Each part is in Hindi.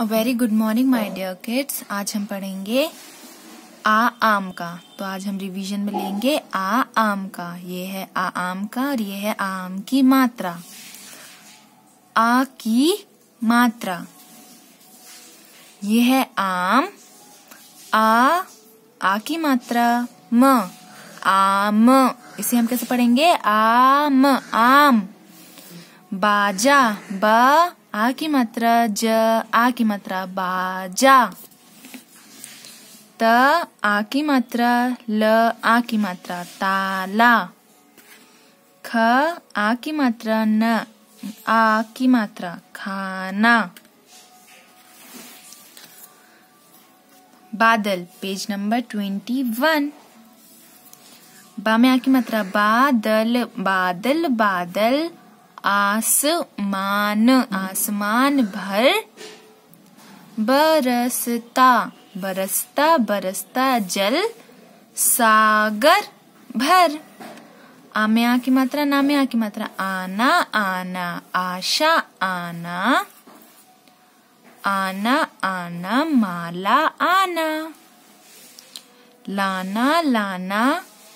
A very good morning my dear kids आज हम पढ़ेंगे आ आम का तो आज हम रिवीजन में लेंगे आ आम का ये है आ आम का और ये है आम की मात्रा आ की मात्रा ये है आम आ आ की मात्रा म आम इसे हम कैसे पढ़ेंगे आम आम बाजा बा आ की मात्रा ज आ की मात्रा बा जा त आ की मात्रा ल आ की मात्रा ताला ख आ की मात्रा न आ की मात्रा खाना बादल पेज नंबर ट्वेंटी वन बा में आ की मात्रा बादल बादल बादल आसमान आसमान भर बरसता बरसता बरसता जल सागर भर आम्या आ की मात्रा नामे आ की मात्रा आना आना आशा आना आना आना माला आना लाना लाना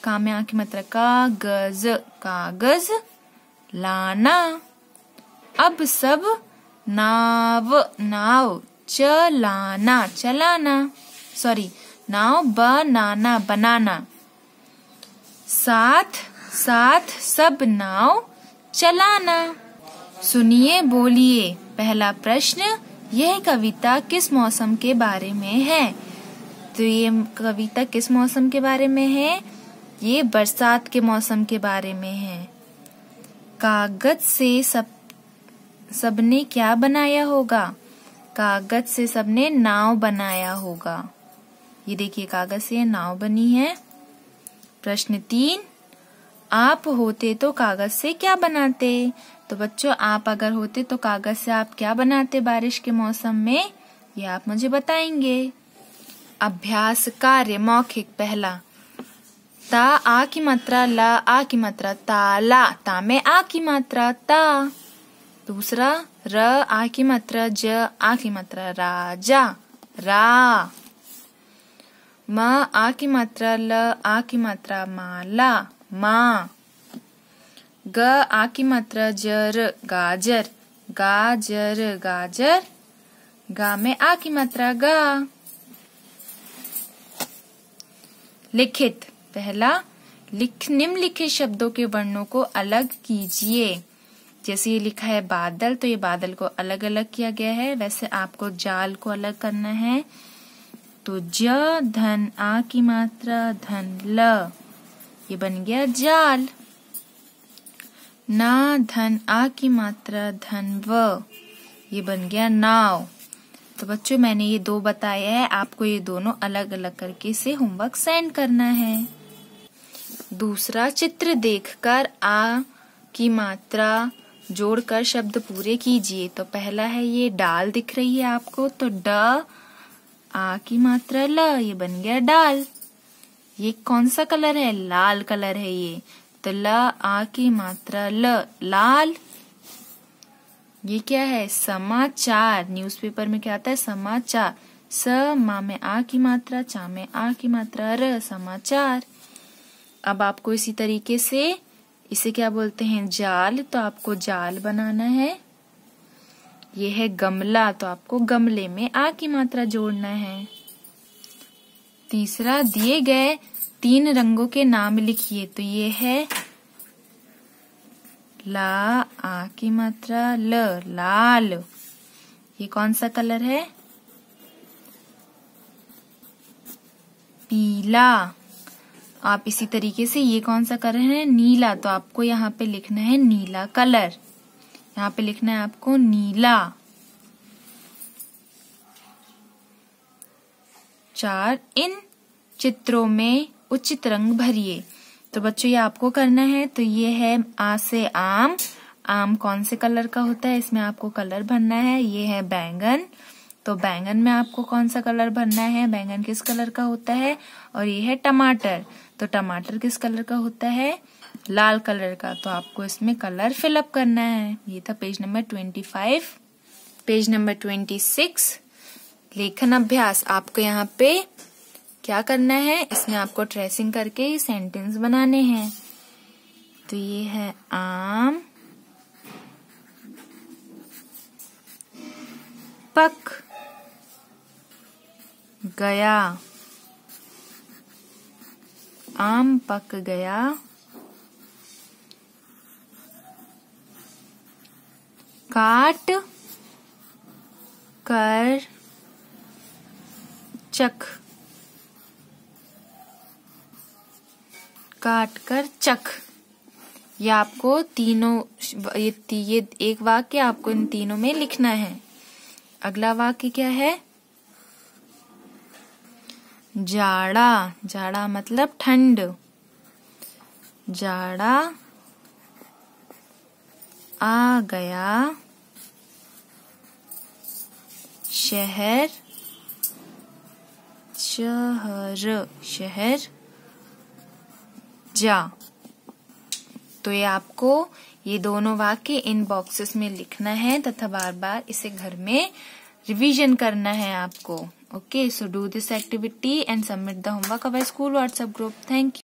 कामे आ की मात्रा कागज कागज लाना अब सब नाव नाव चलाना चलाना सॉरी नाव बनाना बनाना साथ साथ सब नाव चलाना सुनिए बोलिए पहला प्रश्न यह कविता किस मौसम के बारे में है तो ये कविता किस मौसम के बारे में है ये बरसात के मौसम के बारे में है कागज से सब सबने क्या बनाया होगा कागज से सबने नाव बनाया होगा ये देखिए कागज से नाव बनी है प्रश्न तीन आप होते तो कागज से क्या बनाते तो बच्चों आप अगर होते तो कागज से आप क्या बनाते बारिश के मौसम में ये आप मुझे बताएंगे अभ्यास कार्य मौखिक पहला ता आ की मात्रा ला आ की मात्रा ता ला ता में आ की मात्रा ता दूसरा र आ की मात्रा ज आ की मात्रा राजा रा म आ की मात्रा ल आ की मात्रा माला मा ग आ की मात्रा जर गाजर गाजर गाजर गा में आ की मात्रा गा लिखित पहला लिख निम्नलिखित शब्दों के वर्णों को अलग कीजिए जैसे ये लिखा है बादल तो ये बादल को अलग अलग किया गया है वैसे आपको जाल को अलग करना है तो ज धन आ की मात्रा धन ल ये बन गया जाल ना धन आ की मात्रा धन व ये बन गया नाव तो बच्चों मैंने ये दो बताया है आपको ये दोनों अलग अलग करके से होमवर्क सेंड करना है दूसरा चित्र देखकर आ की मात्रा जोड़कर शब्द पूरे कीजिए तो पहला है ये डाल दिख रही है आपको तो ड आ की मात्रा ल ये बन गया डाल ये कौन सा कलर है लाल कलर है ये तो ल आ की मात्रा ल लाल ये क्या है समाचार न्यूज़पेपर में क्या आता है समाचार स मा में आ की मात्रा चा में आ की मात्रा र समाचार अब आपको इसी तरीके से इसे क्या बोलते हैं जाल तो आपको जाल बनाना है ये है गमला तो आपको गमले में आ की मात्रा जोड़ना है तीसरा दिए गए तीन रंगों के नाम लिखिए तो ये है ला आ की मात्रा ल लाल ये कौन सा कलर है पीला आप इसी तरीके से ये कौन सा कर रहे हैं नीला तो आपको यहाँ पे लिखना है नीला कलर यहाँ पे लिखना है आपको नीला चार इन चित्रों में उचित रंग भरिए तो बच्चों ये आपको करना है तो ये है आ से आम आम कौन से कलर का होता है इसमें आपको कलर भरना है ये है बैंगन तो बैंगन में आपको कौन सा कलर भरना है बैंगन किस कलर का होता है और ये है टमाटर तो टमाटर किस कलर का होता है लाल कलर का तो आपको इसमें कलर फिलअप करना है ये था page number twenty five page number twenty six लेखन अभ्यास आपको यहाँ पे क्या करना है इसमें आपको ट्रेसिंग करके सेंटेंस बनाने हैं तो ये है आम पक गया आम पक गया काट कर चख काट कर चख ये आपको तीनों ये ये एक वाक्य आपको इन तीनों में लिखना है अगला वाक्य क्या है जाड़ा जाड़ा मतलब ठंड जाड़ा आ गया शहर शहर शहर जा तो ये आपको ये दोनों वाक्य इन बॉक्सेस में लिखना है तथा बार बार इसे घर में रिवीजन करना है आपको Okay, so do this activity and submit the homework of our school WhatsApp group. Thank you.